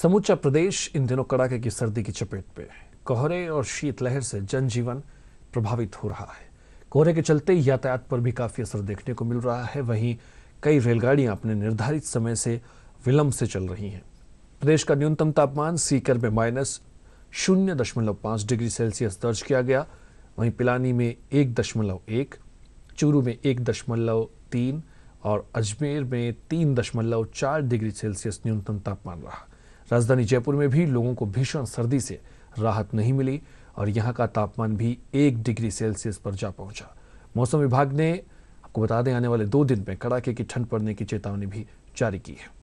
समूचा प्रदेश इन दिनों कड़ाके की सर्दी की चपेट पे है कोहरे और शीतलहर से जनजीवन प्रभावित हो रहा है कोहरे के चलते यातायात पर भी काफ़ी असर देखने को मिल रहा है वहीं कई रेलगाड़ियां अपने निर्धारित समय से विलंब से चल रही हैं प्रदेश का न्यूनतम तापमान सीकर में माइनस शून्य दशमलव पांच डिग्री सेल्सियस दर्ज किया गया वहीं पिलानी में एक दशमलव एक चूरू में एक दशमलव तीन और अजमेर में तीन दशमलव चार डिग्री सेल्सियस न्यूनतम तापमान रहा राजधानी जयपुर में भी लोगों को भीषण सर्दी से राहत नहीं मिली और यहां का तापमान भी एक डिग्री सेल्सियस पर जा पहुंचा मौसम विभाग ने आपको बता दें आने वाले दो दिन में कड़ाके की ठंड पड़ने की चेतावनी भी जारी की है